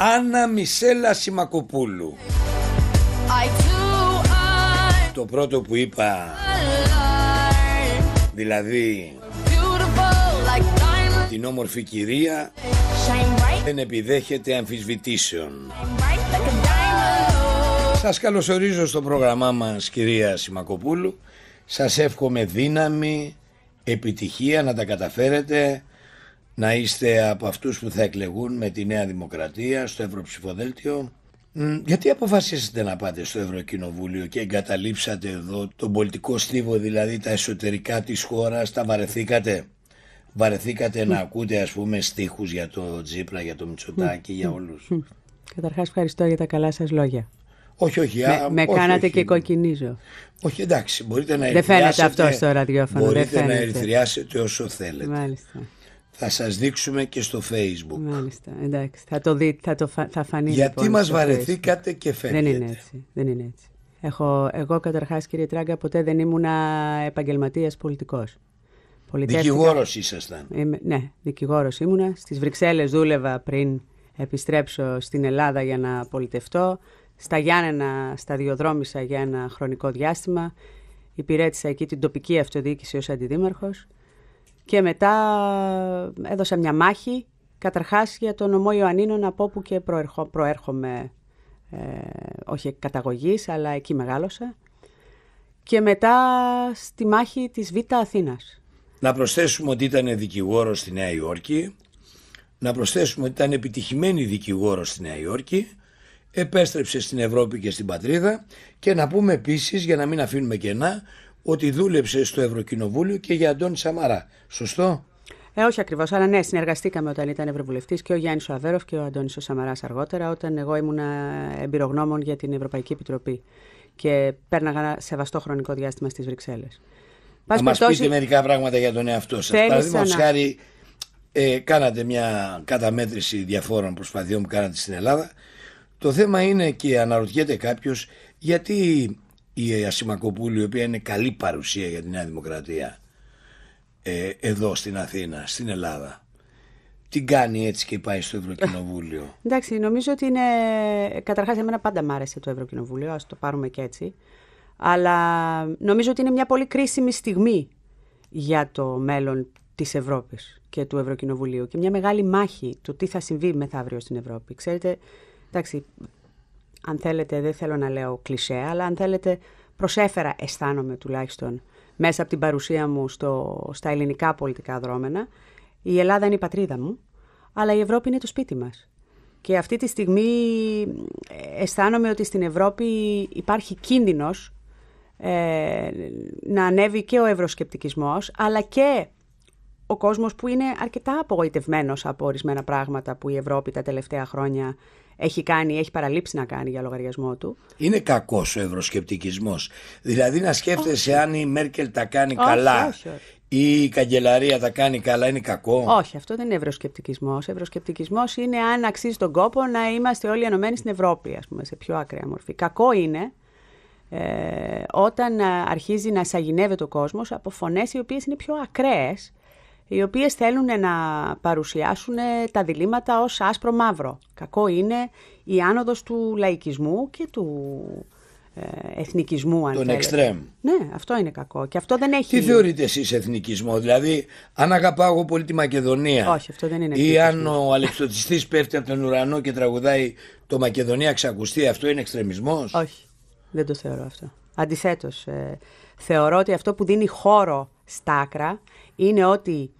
Άννα Μισέλα Σιμακοπούλου. Το πρώτο που είπα, δηλαδή την όμορφη κυρία, δεν επιδέχεται αμφισβητήσεων. Σας καλωσορίζω στο πρόγραμμά μας κυρία Σιμακοπούλου. Σας εύχομαι δύναμη, επιτυχία να τα καταφέρετε να είστε από αυτούς που θα εκλεγούν με τη Νέα Δημοκρατία στο Ευρωψηφοδέλτιο. Γιατί αποφασίσατε να πάτε στο Ευρωκοινοβούλιο και εγκαταλείψατε εδώ τον πολιτικό στίβο, δηλαδή τα εσωτερικά της χώρας, τα βαρεθήκατε. Βαρεθήκατε να ακούτε ας πούμε στίχους για το Τζίπρα, για το Μητσοτάκη, για όλους. Καταρχάς ευχαριστώ για τα καλά σας λόγια. Όχι, όχι. Με, α, κάνατε όχι, και κοκκινίζω. Όχι, εντάξει, μπορείτε να ερθριάσετε. Δεν φαίνεται αυτό στο ραδιόφωνο. Μπορείτε να ερθριάσετε όσο θέλετε. Μάλιστα. Θα σας δείξουμε και στο facebook. Μάλιστα, εντάξει. Θα το δείτε, θα, θα φανεί Γιατί λοιπόν μας βαρεθήκατε και φαίνεται Δεν είναι έτσι, δεν είναι έτσι. Έχω, εγώ καταρχάς κύριε Τράγκα ποτέ δεν ήμουνα επαγγελματίας πολιτικός. Πολιτεύτηκα... Δικηγόρος ήσασταν. Είμαι, ναι, δικηγόρος ήμουνα. Στις Βρυξέλλες δούλευα πριν επιστρέψω στην Ελλάδα για να πολιτευτώ. Στα Γιάννενα σταδιοδρόμησα για ένα χρονικό διάστημα. Υπηρέτησα εκεί την τοπική αυτοδιοίκηση ως αντιδήμαρχος. Και μετά έδωσα μια μάχη, καταρχάς για τον νομό Ιωαννίνων από όπου και προερχο, προέρχομαι, ε, όχι καταγωγής, αλλά εκεί μεγάλωσα. Και μετά στη μάχη της Β' Αθήνας. Να προσθέσουμε ότι ήταν δικηγόρος στη Νέα Υόρκη, να προσθέσουμε ότι ήταν επιτυχημένη δικηγόρος στη Νέα Υόρκη, επέστρεψε στην Ευρώπη και στην πατρίδα και να πούμε επίσης, για να μην αφήνουμε κενά, ότι δούλεψε στο Ευρωκοινοβούλιο και για Αντώνη Σαμαρά. Σωστό. Ε, όχι ακριβώς, αλλά ναι, συνεργαστήκαμε όταν ήταν Ευρωβουλευτής και ο Γιάννης Σοαβέροφ και ο Αντώνης Σαμαράς αργότερα, όταν εγώ ήμουν εμπειρογνώμων για την Ευρωπαϊκή Επιτροπή και πέρναγα ένα σεβαστό χρονικό διάστημα στις Βρυξέλλες. Να μα πείτε μερικά πράγματα για τον εαυτό σας. Παραδείγματο χάρη, ε, κάνατε μια καταμέτρηση διαφόρων προσπαθειών που κάνατε στην Ελλάδα. Το θέμα είναι και αναρωτιέται κάποιος γιατί η Ασημακοπούλη, η οποία είναι καλή παρουσία για τη Νέα Δημοκρατία ε, εδώ στην Αθήνα, στην Ελλάδα, Τι κάνει έτσι και πάει στο Ευρωκοινοβούλιο. Εντάξει, νομίζω ότι είναι. Καταρχάς, εμένα πάντα μ' άρεσε το Ευρωκοινοβούλιο, ας το πάρουμε και έτσι. Αλλά νομίζω ότι είναι μια πολύ κρίσιμη στιγμή για το μέλλον της Ευρώπης και του Ευρωκοινοβουλίου και μια μεγάλη μάχη του τι θα συμβεί μεθαύριο στην Ευρώπη. Ξέρετε, εντάξει, αν θέλετε, δεν θέλω να λέω κλισέ, αλλά αν θέλετε προσέφερα, αισθάνομαι τουλάχιστον, μέσα από την παρουσία μου στο, στα ελληνικά πολιτικά δρόμενα. Η Ελλάδα είναι η πατρίδα μου, αλλά η Ευρώπη είναι το σπίτι μας. Και αυτή τη στιγμή ε, αισθάνομαι ότι στην Ευρώπη υπάρχει κίνδυνος ε, να ανέβει και ο ευρωσκεπτικισμός, αλλά και ο κόσμος που είναι αρκετά απογοητευμένος από ορισμένα πράγματα που η Ευρώπη τα τελευταία χρόνια έχει κάνει, έχει παραλείψει να κάνει για λογαριασμό του. Είναι κακός ο ευρωσκεπτικισμός. Δηλαδή να σκέφτεσαι όχι. αν η Μέρκελ τα κάνει καλά η καγκελαρία τα κάνει καλά, είναι κακό. Όχι, αυτό δεν είναι ευρωσκεπτικισμός. Ευρωσκεπτικισμός είναι αν αξίζει τον κόπο να είμαστε όλοι ενωμένοι στην Ευρώπη, ας πούμε, σε πιο άκραία μορφή. Κακό είναι ε, όταν αρχίζει να σαγηνεύεται ο κόσμος από φωνές οι οποίες είναι πιο ακραίες οι οποίες θέλουν να παρουσιάσουν τα διλήμματα ως άσπρο μαύρο. Κακό είναι η άνοδος του λαϊκισμού και του ε, εθνικισμού αν Τον εξτρέμ. Ναι, αυτό είναι κακό. Και αυτό δεν έχει... Τι θεωρείτε εσείς εθνικισμό, δηλαδή αν αγαπάω πολύ τη Μακεδονία Όχι, αυτό δεν είναι ή αν ο αλεξοτιστής πέφτει από τον ουρανό και τραγουδάει το Μακεδονία ξακουστεί, αυτό είναι εξτρεμισμός. Όχι, δεν το θεωρώ αυτό. Αντιθέτως. Ε, θεωρώ ότι αυτό που δίνει χώρο στα άκρα είναι ότι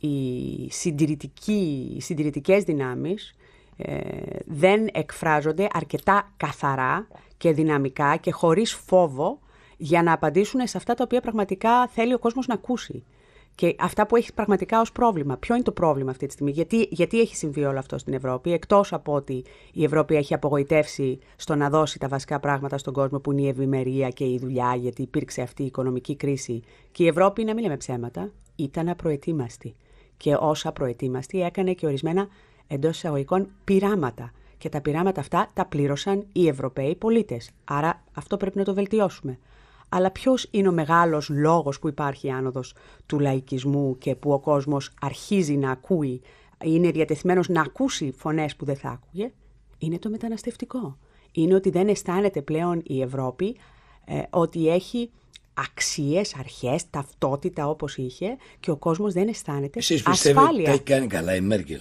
οι, οι συντηρητικές δυνάμεις ε, δεν εκφράζονται αρκετά καθαρά και δυναμικά και χωρίς φόβο για να απαντήσουν σε αυτά τα οποία πραγματικά θέλει ο κόσμος να ακούσει. Και αυτά που έχει πραγματικά ως πρόβλημα. Ποιο είναι το πρόβλημα αυτή τη στιγμή, γιατί, γιατί έχει συμβεί όλο αυτό στην Ευρώπη, εκτός από ότι η Ευρώπη έχει απογοητεύσει στο να δώσει τα βασικά πράγματα στον κόσμο που είναι η ευημερία και η δουλειά, γιατί υπήρξε αυτή η οικονομική κρίση. Και η Ευρώπη, να μην λέμε ψέματα, ήταν απροετοίμαστη και όσα προετοίμαστη έκανε και ορισμένα εντός εισαγωγικών πειράματα. Και τα πειράματα αυτά τα πλήρωσαν οι Ευρωπαίοι πολίτες. Άρα αυτό πρέπει να το βελτιώσουμε. Αλλά ποιος είναι ο μεγάλος λόγος που υπάρχει άνοδος του λαϊκισμού και που ο κόσμος αρχίζει να ακούει, είναι διατεθειμένος να ακούσει φωνές που δεν θα άκουγε, είναι το μεταναστευτικό. Είναι ότι δεν αισθάνεται πλέον η Ευρώπη ε, ότι έχει αξίες, αρχές, ταυτότητα όπως είχε και ο κόσμος δεν αισθάνεται Εσείς ασφάλεια. Εσείς τα έχει κάνει καλά η Μέρκελ.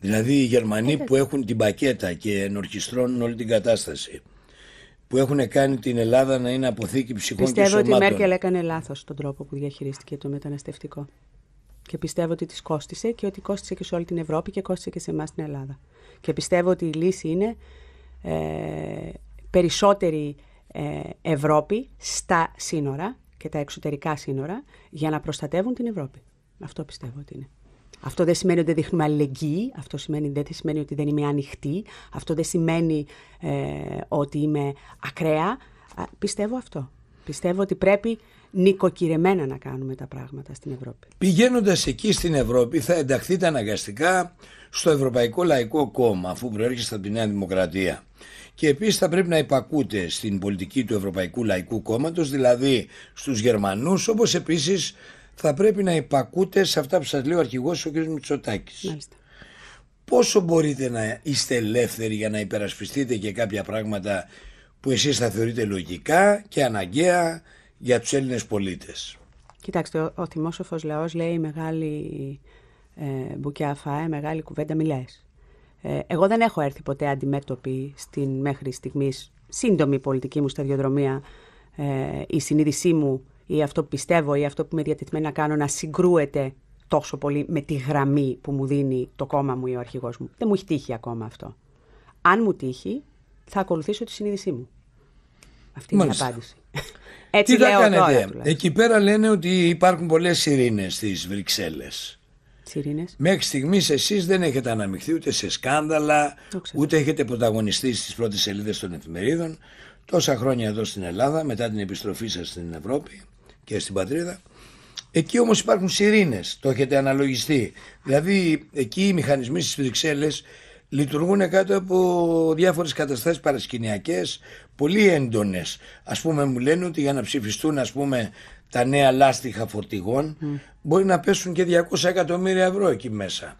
Δηλαδή οι Γερμανοί ε, που έχουν την πακέτα και ενορχιστρώνουν όλη την κατάσταση που έχουν κάνει την Ελλάδα να είναι αποθήκη ψυχών πιστεύω και σωμάτων. Πιστεύω ότι η Μέρκελ έκανε λάθος τον τρόπο που διαχειρίστηκε το μεταναστευτικό. Και πιστεύω ότι της κόστησε και ότι κόστησε και σε όλη την Ευρώπη και κόστησε και σε εμάς την Ελλάδα. Και πιστεύω ότι η λύση είναι ε, περισσότερη ε, Ευρώπη στα σύνορα και τα εξωτερικά σύνορα για να προστατεύουν την Ευρώπη. Αυτό πιστεύω ότι είναι. Αυτό δεν σημαίνει ότι δεν δείχνουμε αλληλεγγύη, αυτό σημαίνει, δεν σημαίνει ότι δεν είμαι ανοιχτή, αυτό δεν σημαίνει ε, ότι είμαι ακραία. πιστεύω αυτό. Πιστεύω ότι πρέπει νοικοκυρεμένα να κάνουμε τα πράγματα στην Ευρώπη. Πηγαίνοντας εκεί στην Ευρώπη θα ενταχθείτε αναγκαστικά στο Ευρωπαϊκό Λαϊκό Κόμμα αφού προέρχεστε από τη Νέα Δημοκρατία και επίσης θα πρέπει να υπακούτε στην πολιτική του Ευρωπαϊκού Λαϊκού Κόμματος, δηλαδή στους Γερμανούς, όπως επίσης θα πρέπει να υπακούτε σε αυτά που σας λέει ο αρχηγός ο κ. Μητσοτάκης. Μάλιστα. Πόσο μπορείτε να είστε ελεύθεροι για να υπερασπιστείτε και κάποια πράγματα που εσείς θα θεωρείτε λογικά και αναγκαία για τους Έλληνες πολίτες. Κοιτάξτε, ο, ο θυμόσοφος λαός λέει μεγάλη ε, μπουκιά φάε, μεγάλη κουβέντα μιλάει ε, εγώ δεν έχω έρθει ποτέ αντιμέτωπη στην μέχρι στιγμής σύντομη πολιτική μου σταδιοδρομία ε, η συνείδησή μου ή αυτό που πιστεύω ή αυτό που είμαι διατεθειμένη να κάνω να συγκρούεται τόσο πολύ με τη γραμμή που μου δίνει το κόμμα μου ή ο αρχηγός μου. Δεν μου έχει τύχει ακόμα αυτό. Αν μου τύχει, θα ακολουθήσω τη συνείδησή μου. Αυτή είναι η απάντηση. Έτσι Τι λέω θα κάνετε. Εκεί πέρα λένε ότι υπάρχουν πολλές ειρήνες στις Βρυξέλλες. Μέχρι στιγμής εσείς δεν έχετε αναμειχθεί ούτε σε σκάνδαλα, ούτε έχετε πρωταγωνιστεί στις πρώτες σελίδες των εφημερίδων. Τόσα χρόνια εδώ στην Ελλάδα, μετά την επιστροφή σας στην Ευρώπη και στην πατρίδα. Εκεί όμως υπάρχουν σιρήνες, το έχετε αναλογιστεί. Δηλαδή, εκεί οι μηχανισμοί στις Βρυξέλλες λειτουργούν κάτω από διάφορες καταστάσεις παρασκηνιακές, πολύ έντονες. Ας πούμε, μου λένε ότι για να ψηφιστούν ας πούμε, τα νέα λάστιχα φορτηγών μπορεί να πέσουν και 200 εκατομμύρια ευρώ εκεί μέσα.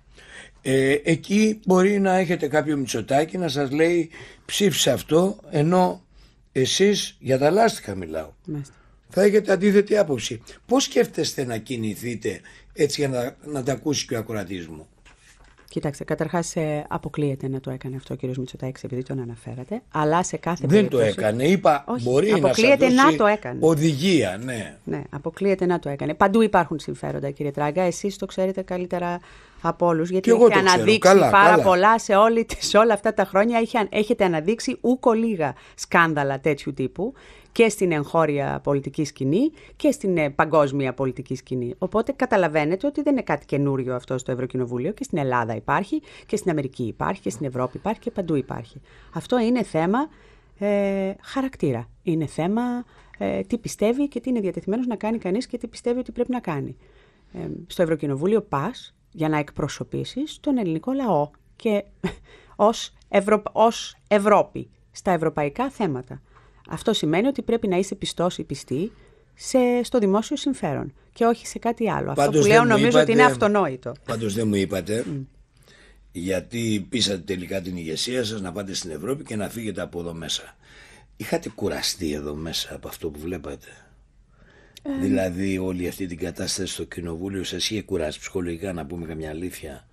Ε, εκεί μπορεί να έχετε κάποιο μητσοτάκι να σας λέει ψήφισε αυτό ενώ εσείς για τα λάστιχα μιλάω. Θα έχετε αντίθετη άποψη. Πώς σκέφτεστε να κινηθείτε έτσι για να, να τα ακούσει και ο ακροατής μου. Κοιτάξτε, καταρχάς ε, αποκλείεται να το έκανε αυτό ο κ. Μητσοτάκης επειδή τον αναφέρατε. Αλλά σε κάθε Δεν το έκανε. Είπα, Όχι, μπορεί αποκλείεται να, να το έκανε. Οδηγία, ναι. Ναι, αποκλείεται να το έκανε. Παντού υπάρχουν συμφέροντα, κύριε Τράγκα. Εσείς το ξέρετε καλύτερα από όλους. Γιατί έχει αναδείξει καλά, πάρα καλά. πολλά σε, όλα αυτά τα χρόνια. έχετε αναδείξει ούκο λίγα σκάνδαλα τέτοιου τύπου και στην εγχώρια πολιτική σκηνή και στην ε, παγκόσμια πολιτική σκηνή. Οπότε καταλαβαίνετε ότι δεν είναι κάτι καινούριο αυτό στο Ευρωκοινοβούλιο και στην Ελλάδα υπάρχει και στην Αμερική υπάρχει και στην Ευρώπη υπάρχει και παντού υπάρχει. Αυτό είναι θέμα ε, χαρακτήρα. Είναι θέμα ε, τι πιστεύει και τι είναι διατεθειμένος να κάνει κανείς και τι πιστεύει ότι πρέπει να κάνει. Ε, στο Ευρωκοινοβούλιο πας για να εκπροσωπήσεις τον ελληνικό λαό και ως, Ευρώπη στα ευρωπαϊκά θέματα. Αυτό σημαίνει ότι πρέπει να είσαι πιστός ή πιστή σε, στο δημόσιο συμφέρον και όχι σε κάτι άλλο. Αυτό που λέω νομίζω είπατε, ότι είναι αυτονόητο. Πάντως δεν μου είπατε γιατί πείσατε τελικά την ηγεσία σας να πάτε στην Ευρώπη και να φύγετε από εδώ μέσα. Είχατε κουραστεί εδώ μέσα από αυτό που βλέπατε. Δηλαδή όλη αυτή την κατάσταση στο κοινοβούλιο σας είχε κουράσει ψυχολογικά να πούμε καμιά αλήθεια.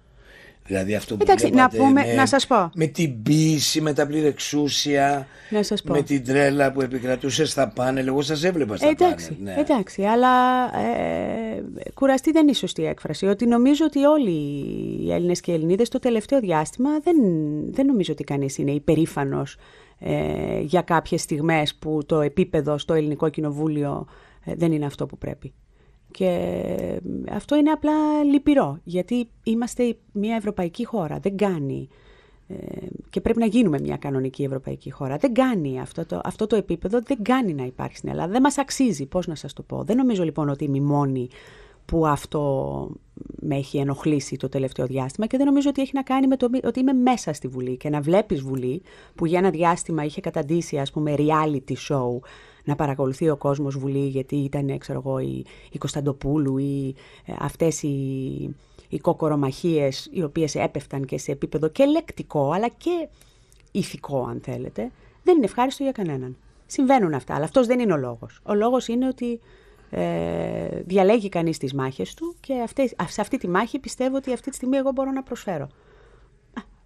Δηλαδή αυτό που Εντάξει, να πούμε, με, να σας πω. με την πίση, με τα πληρεξούσια, να σας πω. με την τρέλα που επικρατούσε στα πάνελ, εγώ σας έβλεπα στα εντάξει, πάνελ. Ναι. Εντάξει, αλλά ε, κουραστή δεν είναι η σωστή έκφραση. Ότι νομίζω ότι όλοι οι Έλληνες και οι Ελληνίδες το τελευταίο διάστημα δεν, δεν νομίζω ότι κανείς είναι υπερήφανος ε, για κάποιες στιγμές που το επίπεδο στο ελληνικό κοινοβούλιο ε, δεν είναι αυτό που πρέπει. Και ε, αυτό είναι απλά λυπηρό, γιατί είμαστε μια ευρωπαϊκή χώρα. Δεν κάνει ε, και πρέπει να γίνουμε μια κανονική ευρωπαϊκή χώρα. Δεν κάνει αυτό το, αυτό το επίπεδο, δεν κάνει να υπάρχει στην Ελλάδα. Δεν μας αξίζει, πώς να σας το πω. Δεν νομίζω λοιπόν ότι είμαι η μόνη που αυτό με έχει ενοχλήσει το τελευταίο διάστημα και δεν νομίζω ότι έχει να κάνει με το ότι είμαι μέσα στη Βουλή και να βλέπεις Βουλή που για ένα διάστημα είχε καταντήσει ας πούμε reality show να παρακολουθεί ο κόσμος Βουλή γιατί ήταν ξέρω εγώ η, Κωνσταντοπούλου ή ε, αυτές οι, οι κοκορομαχίες οι οποίες έπεφταν και σε επίπεδο και λεκτικό αλλά και ηθικό αν θέλετε δεν είναι ευχάριστο για κανέναν. Συμβαίνουν αυτά, αλλά αυτός δεν είναι ο λόγος. Ο λόγος είναι ότι ε, διαλέγει κανείς τις μάχες του και αυτή, σε αυτή τη μάχη πιστεύω ότι αυτή τη στιγμή εγώ μπορώ να προσφέρω.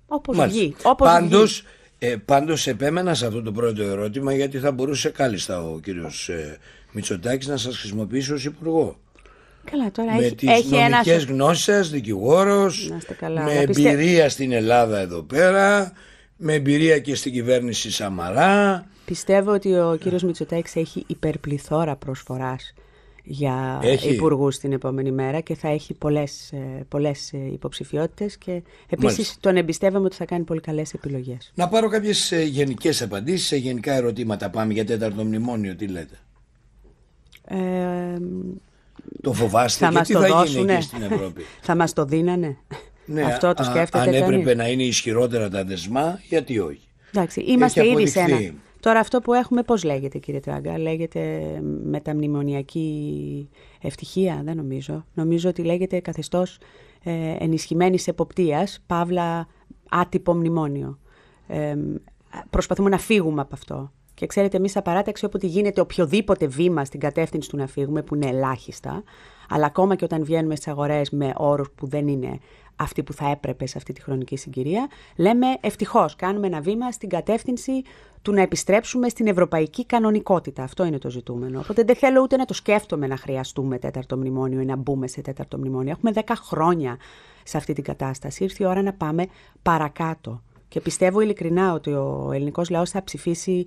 όπως Μάλιστα. Πάντως, ε, πάντως επέμενα σε αυτό το πρώτο ερώτημα γιατί θα μπορούσε κάλλιστα ο κύριος ε, Μητσοτάκης να σας χρησιμοποιήσει ως υπουργό. Καλά, τώρα με έχει, τις έχει νομικές ένας... γνώσεις, δικηγόρος, καλά, με εμπειρία στην Ελλάδα εδώ πέρα, με εμπειρία και στην κυβέρνηση Σαμαρά. Πιστεύω ότι ο κύριος Μητσοτάκης έχει υπερπληθώρα προσφοράς για έχει... υπουργούς την επόμενη μέρα και θα έχει πολλές, ε, πολλές ε, υποψηφιότητες και επίσης τον εμπιστεύομαι ότι θα κάνει πολύ καλές επιλογές. Να πάρω κάποιες ε, γενικές απαντήσεις σε γενικά ερωτήματα. Πάμε για τέταρτο μνημόνιο, τι λέτε. το φοβάστε θα και τι το θα γίνει στην Ευρώπη. θα μας το δίνανε. Ναι, Αυτό το σκέφτεται. αν έπρεπε να είναι ισχυρότερα τα δεσμά, γιατί όχι. Εντάξει, είμαστε ήδη σε ένα, Τώρα αυτό που έχουμε πώς λέγεται κύριε Τράγκα, λέγεται μεταμνημονιακή ευτυχία, δεν νομίζω. Νομίζω ότι λέγεται καθεστώς ε, ενισχυμένης εποπτείας, παύλα άτυπο μνημόνιο. Ε, προσπαθούμε να φύγουμε από αυτό. Και ξέρετε, εμείς στα παράταξη, όποτε γίνεται οποιοδήποτε βήμα στην κατεύθυνση του να φύγουμε, που είναι ελάχιστα, αλλά ακόμα και όταν βγαίνουμε στις αγορές με όρους που δεν είναι αυτή που θα έπρεπε σε αυτή τη χρονική συγκυρία, λέμε ευτυχώς, κάνουμε ένα βήμα στην κατεύθυνση του να επιστρέψουμε στην ευρωπαϊκή κανονικότητα. Αυτό είναι το ζητούμενο. Οπότε δεν θέλω ούτε να το σκέφτομαι να χρειαστούμε τέταρτο μνημόνιο ή να μπούμε σε τέταρτο μνημόνιο. Έχουμε 10 χρόνια σε αυτή την κατάσταση. Ήρθε η ώρα να πάμε παρακάτω. Και πιστεύω ειλικρινά ότι ο ελληνικός λαός θα ψηφίσει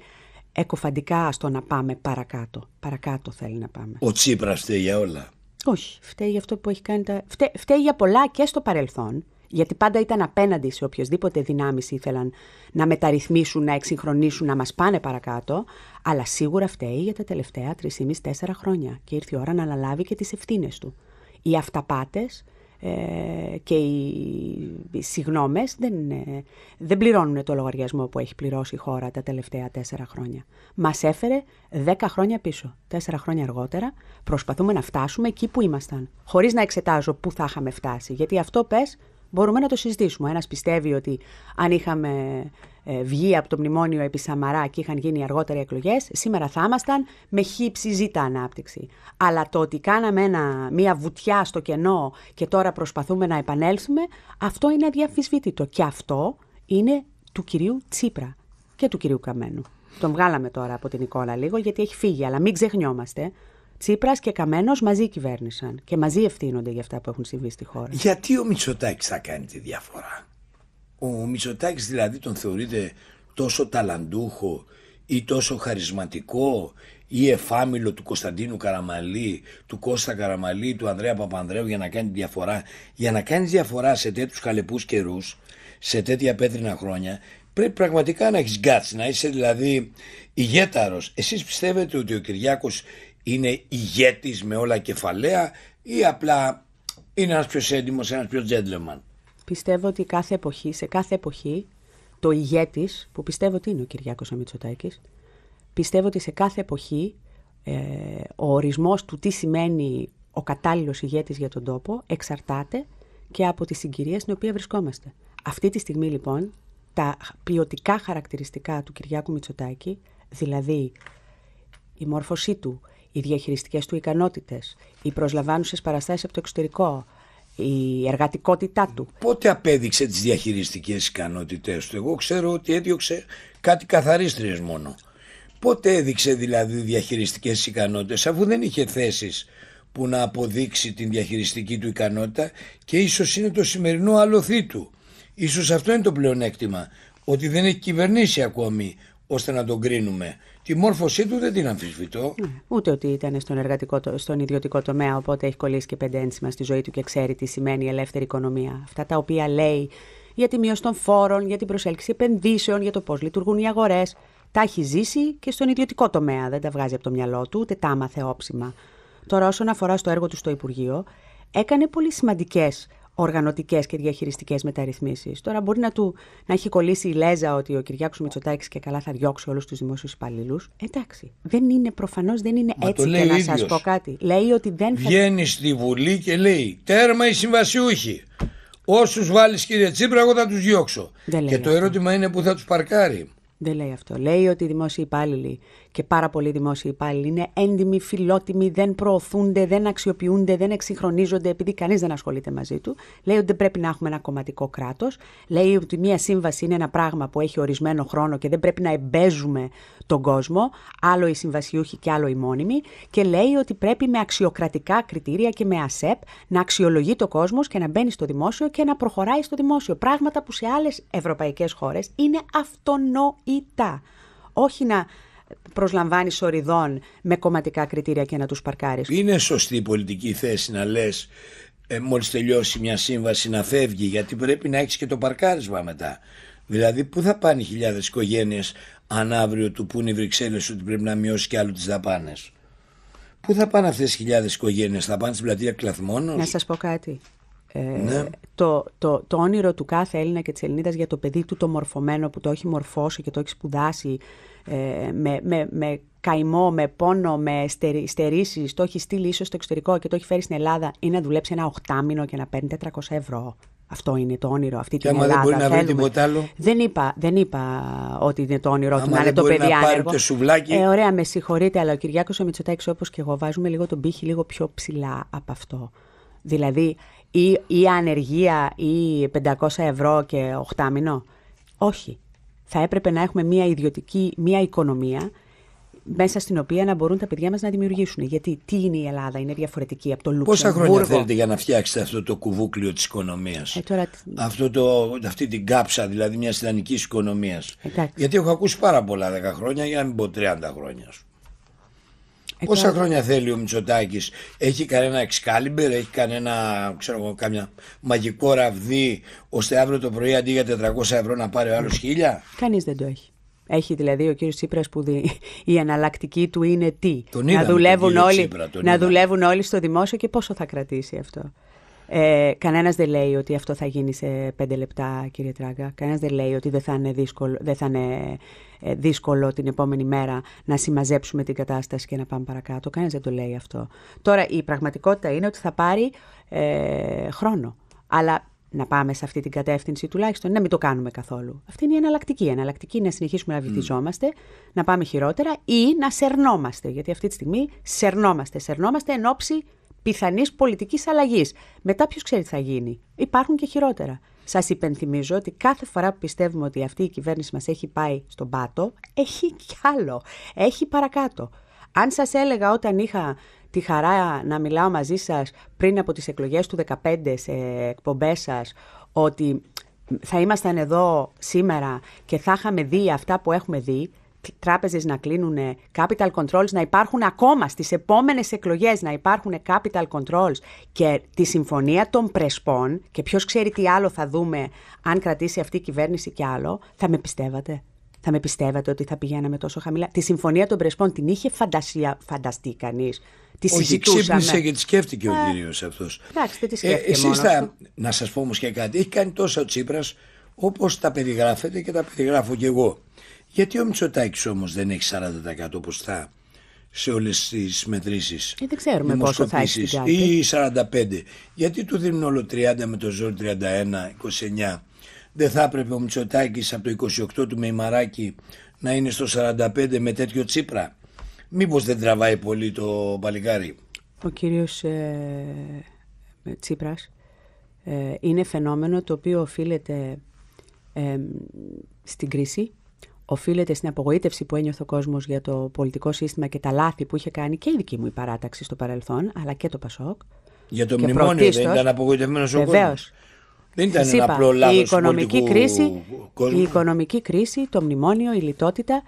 εκοφαντικά στο να πάμε παρακάτω. Παρακάτω θέλει να πάμε. Ο Τσίπρας για όλα. Όχι. Φταίει για αυτό που έχει κάνει τα. Φταίει για πολλά και στο παρελθόν. Γιατί πάντα ήταν απέναντι σε οποιασδήποτε δυνάμεις ήθελαν να μεταρρυθμίσουν, να εξυγχρονίσουν, να μας πάνε παρακάτω. Αλλά σίγουρα φταίει για τα τελευταία 3,5-4 χρόνια. Και ήρθε η ώρα να αναλάβει και τις ευθύνες του. Οι αυταπάτες ε, και οι συγνώμες δεν, ε, δεν πληρώνουν το λογαριασμό που έχει πληρώσει η χώρα τα τελευταία τέσσερα χρόνια. Μας έφερε δέκα χρόνια πίσω. Τέσσερα χρόνια αργότερα προσπαθούμε να φτάσουμε εκεί που ήμασταν. Χωρίς να εξετάζω πού θα είχαμε φτάσει. Γιατί αυτό πες μπορούμε να το συζητήσουμε. Ένας πιστεύει ότι αν είχαμε ε, βγει από το μνημόνιο επί Σαμαρά και είχαν γίνει αργότερα εκλογές, σήμερα θα ήμασταν με χύψη ζήτα ανάπτυξη. Αλλά το ότι κάναμε ένα, μια βουτιά στο κενό και τώρα προσπαθούμε να επανέλθουμε, αυτό είναι αδιαφυσβήτητο. Και αυτό είναι του κυρίου Τσίπρα και του κυρίου Καμένου. Τον βγάλαμε τώρα από την εικόνα λίγο γιατί έχει φύγει, αλλά μην ξεχνιόμαστε Τσίπρας και Καμένος μαζί κυβέρνησαν και μαζί ευθύνονται για αυτά που έχουν συμβεί στη χώρα. Γιατί ο Μητσοτάκης θα κάνει τη διαφορά. Ο Μητσοτάκης δηλαδή τον θεωρείται τόσο ταλαντούχο ή τόσο χαρισματικό ή εφάμιλο του Κωνσταντίνου Καραμαλή, του Κώστα Καραμαλή, του Ανδρέα Παπανδρέου για να κάνει διαφορά. Για να κάνει διαφορά σε τέτοιους χαλεπού καιρούς, σε τέτοια πέτρινα χρόνια, πρέπει πραγματικά να έχεις γκάτσει, να είσαι δηλαδή ηγέταρος. εσείς πιστεύετε ότι ο Κυριάκος είναι ηγέτης με όλα κεφαλαία ή απλά είναι ένας πιο έντιμος, ένας πιο gentleman. Πιστεύω ότι κάθε εποχή, σε κάθε εποχή το ηγέτης, που πιστεύω ότι είναι ο Κυριάκος Μητσοτάκης, πιστεύω ότι σε κάθε εποχή ε, ο ορισμός του τι σημαίνει ο κατάλληλος ηγέτης για τον τόπο εξαρτάται και από τη συγκυρία στην οποία βρισκόμαστε. Αυτή τη στιγμή λοιπόν τα ποιοτικά χαρακτηριστικά του Κυριάκου Μητσοτάκη, δηλαδή η μόρφωσή του, οι διαχειριστικές του ικανότητες, οι προσλαμβάνουσες παραστάσεις από το εξωτερικό, η εργατικότητά του. Πότε απέδειξε τις διαχειριστικές ικανότητές του. Εγώ ξέρω ότι έδιωξε κάτι καθαρίστριες μόνο. Πότε έδειξε δηλαδή διαχειριστικές ικανότητες αφού δεν είχε θέσεις που να αποδείξει την διαχειριστική του ικανότητα και ίσως είναι το σημερινό αλωθή του. Ίσως αυτό είναι το πλεονέκτημα ότι δεν έχει κυβερνήσει ακόμη ώστε να τον κρίνουμε Τη μόρφωσή του δεν την αμφισβητώ. Ναι, ούτε ότι ήταν στον, εργατικό, στον ιδιωτικό τομέα, οπότε έχει κολλήσει και πέντε ένσημα στη ζωή του και ξέρει τι σημαίνει η ελεύθερη οικονομία. Αυτά τα οποία λέει για τη μείωση των φόρων, για την προσέλκυση επενδύσεων, για το πώς λειτουργούν οι αγορές. Τα έχει ζήσει και στον ιδιωτικό τομέα. Δεν τα βγάζει από το μυαλό του, ούτε τα άμαθε όψιμα. Τώρα, όσον αφορά στο έργο του στο Υπουργείο, έκανε πολύ σημαντικές οργανωτικές και διαχειριστικές μεταρρυθμίσεις. Τώρα μπορεί να, του, να έχει κολλήσει η Λέζα ότι ο Κυριάκος Μητσοτάκης και καλά θα διώξει όλους τους δημόσιους υπαλλήλους. Εντάξει, δεν είναι προφανώς, δεν είναι έτσι και να σα σας πω κάτι. Λέει ότι δεν θα... Βγαίνει στη Βουλή και λέει τέρμα οι συμβασιούχοι. Όσους βάλεις κύριε Τσίπρα, εγώ θα τους διώξω. Και το ερώτημα είναι που θα τους παρκάρει. Δεν λέει αυτό. Λέει ότι οι δημόσιοι υπάλληλοι και πάρα πολλοί δημόσιοι υπάλληλοι είναι έντιμοι, φιλότιμοι, δεν προωθούνται, δεν αξιοποιούνται, δεν εξυγχρονίζονται επειδή κανείς δεν ασχολείται μαζί του. Λέει ότι δεν πρέπει να έχουμε ένα κομματικό κράτος. Λέει ότι μία σύμβαση είναι ένα πράγμα που έχει ορισμένο χρόνο και δεν πρέπει να εμπέζουμε τον κόσμο. Άλλο οι συμβασιούχοι και άλλο οι μόνιμοι. Και λέει ότι πρέπει με αξιοκρατικά κριτήρια και με ΑΣΕΠ να αξιολογεί το κόσμος και να μπαίνει στο δημόσιο και να προχωράει στο δημόσιο. Πράγματα που σε άλλες ευρωπαϊκές χώρες είναι αυτονοητά. Όχι να προσλαμβάνεις οριδών με κομματικά κριτήρια και να τους παρκάρεις. Είναι σωστή η πολιτική θέση να λες ε, μόλις τελειώσει μια σύμβαση να φεύγει, γιατί πρέπει να έχεις και το παρκάρισμα μετά. Δηλαδή, πού θα πάνε χιλιάδες οικογένειες αν αύριο του πούνε οι Βρυξέλλες ότι πρέπει να μειώσει και άλλο τις δαπάνες. Πού θα πάνε αυτές οι χιλιάδες οικογένειες, θα πάνε στην πλατεία Κλαθμόνος. Να σας πω κάτι. Ε, ναι. το, το, όνειρο του κάθε Έλληνα και της Ελληνίδας για το παιδί του το μορφωμένο που το έχει μορφώσει και το έχει σπουδάσει ε, με, με, με καημό, με πόνο, με στερήσεις, το έχεις στείλει ίσως στο εξωτερικό και το έχει φέρει στην Ελλάδα, ή να δουλέψει ένα οχτάμινο και να παίρνει 400 ευρώ. Αυτό είναι το όνειρο αυτή τη δεν μπορεί να βρει τίποτα άλλο. Δεν είπα, δεν είπα ότι είναι το όνειρο του να είναι το παιδί να πάρει το σουβλάκι. Ε, ωραία, με συγχωρείτε, αλλά ο Κυριάκος ο Μητσοτάκης όπως και εγώ βάζουμε λίγο τον πύχη λίγο πιο ψηλά από αυτό. Δηλαδή, ή, ή ανεργία ή 500 ευρώ και οχτάμινο. Όχι θα έπρεπε να έχουμε μια ιδιωτική, μια οικονομία μέσα στην οποία να μπορούν τα παιδιά μας να δημιουργήσουν. Γιατί τι είναι η Ελλάδα, είναι διαφορετική από το Λουξεμβούργο. Πόσα χρόνια θέλετε για να φτιάξετε αυτό το κουβούκλιο της οικονομίας, ε, Αυτό το, αυτή την κάψα δηλαδή μιας ιδανικής οικονομίας. Γιατί έχω ακούσει πάρα πολλά 10 χρόνια, για να μην πω 30 χρόνια. Σου. Ε, Πόσα χρόνια θέλει ο Μητσοτάκης, έχει κανένα εξκάλιμπερ, έχει κανένα ξέρω κάμια μαγικό ραβδί, ώστε αύριο το πρωί αντί για 400 ευρώ να πάρει ο άλλος 1000. Κανείς δεν το έχει. Έχει δηλαδή ο κύριος Τσίπρας που δι... η αναλλακτική του είναι τι. να δουλεύουν, όλοι, να δουλεύουν όλοι στο δημόσιο και πόσο θα κρατήσει αυτό. Ε, κανένας δεν λέει ότι αυτό θα γίνει σε πέντε λεπτά, κύριε Τράγκα. Κανένας δεν λέει ότι δεν θα είναι δύσκολο, δεν θα ε, δύσκολο την επόμενη μέρα να συμμαζέψουμε την κατάσταση και να πάμε παρακάτω. Κανένας δεν το λέει αυτό. Τώρα η πραγματικότητα είναι ότι θα πάρει ε, χρόνο. Αλλά να πάμε σε αυτή την κατεύθυνση τουλάχιστον, να μην το κάνουμε καθόλου. Αυτή είναι η εναλλακτική. Η εναλλακτική είναι να συνεχίσουμε να βυθιζόμαστε, να πάμε χειρότερα ή να σερνόμαστε. Γιατί αυτή τη στιγμή σερνόμαστε. Σερνόμαστε εν πιθανής πολιτικής αλλαγής. Μετά ποιος ξέρει τι θα γίνει. Υπάρχουν και χειρότερα. Σας υπενθυμίζω ότι κάθε φορά που πιστεύουμε ότι αυτή η κυβέρνηση μας έχει πάει στον πάτο, έχει κι άλλο. Έχει παρακάτω. Αν σας έλεγα όταν είχα τη χαρά να μιλάω μαζί σας πριν από τις εκλογές του 2015 σε εκπομπές σας, ότι θα ήμασταν εδώ σήμερα και θα είχαμε δει αυτά που έχουμε δει, τράπεζες να κλείνουν ε, capital controls, να υπάρχουν ακόμα στις επόμενες εκλογές να υπάρχουν capital controls και τη συμφωνία των πρεσπών και ποιος ξέρει τι άλλο θα δούμε αν κρατήσει αυτή η κυβέρνηση κι άλλο, θα με πιστεύατε. Θα με πιστεύατε ότι θα πηγαίναμε τόσο χαμηλά. Τη συμφωνία των Πρεσπών την είχε φαντασία, φανταστεί κανείς. Τη Όχι, ξύπνησε και τη σκέφτηκε ο κύριο ε, αυτός. Εντάξει, δεν τη ε, σκέφτηκε. Ε, εσείς θα, να σας πω όμως και κάτι. Έχει κάνει τόσο ο Τσίπρας όπως τα περιγράφετε και τα περιγράφω κι εγώ. Γιατί ο Μητσοτάκης όμως δεν έχει 40% ποστά σε όλες τις μετρήσεις. ε, δεν ξέρουμε πόσο θα έχει ή 45 γιατί του δίνουν όλο 30 με το ζώο 31, 29 δεν θα έπρεπε ο Μητσοτάκης από το 28 του με η να είναι στο 45 με τέτοιο τσίπρα μήπως δεν τραβάει πολύ το παλικάρι ο κύριος ε, Τσίπρας ε, είναι φαινόμενο το οποίο οφείλεται ε, στην κρίση οφείλεται στην απογοήτευση που ένιωθε ο κόσμος για το πολιτικό σύστημα και τα λάθη που είχε κάνει και η δική μου η παράταξη στο παρελθόν, αλλά και το Πασόκ. Για το μνημόνιο δεν ήταν απογοητευμένος ο Βεβαίως. Δεν ήταν ένα απλό λάθο η οικονομική, κρίση, η οικονομική κρίση, το μνημόνιο, η λιτότητα